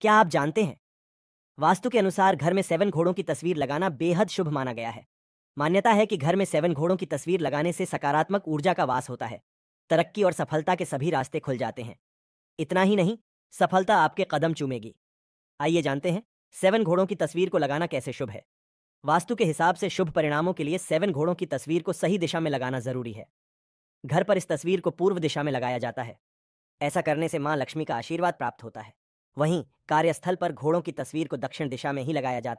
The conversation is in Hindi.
क्या आप जानते हैं वास्तु के अनुसार घर में सेवन घोड़ों की तस्वीर लगाना बेहद शुभ माना गया है मान्यता है कि घर में सेवन घोड़ों की तस्वीर लगाने से सकारात्मक ऊर्जा का वास होता है तरक्की और सफलता के सभी रास्ते खुल जाते हैं इतना ही नहीं सफलता आपके कदम चूमेगी आइए जानते हैं सेवन घोड़ों की तस्वीर को लगाना कैसे शुभ है वास्तु के हिसाब से शुभ परिणामों के लिए सेवन घोड़ों की तस्वीर को सही दिशा में लगाना जरूरी है घर पर इस तस्वीर को पूर्व दिशा में लगाया जाता है ऐसा करने से माँ लक्ष्मी का आशीर्वाद प्राप्त होता है वहीं कार्यस्थल पर घोड़ों की तस्वीर को दक्षिण दिशा में ही लगाया जाता है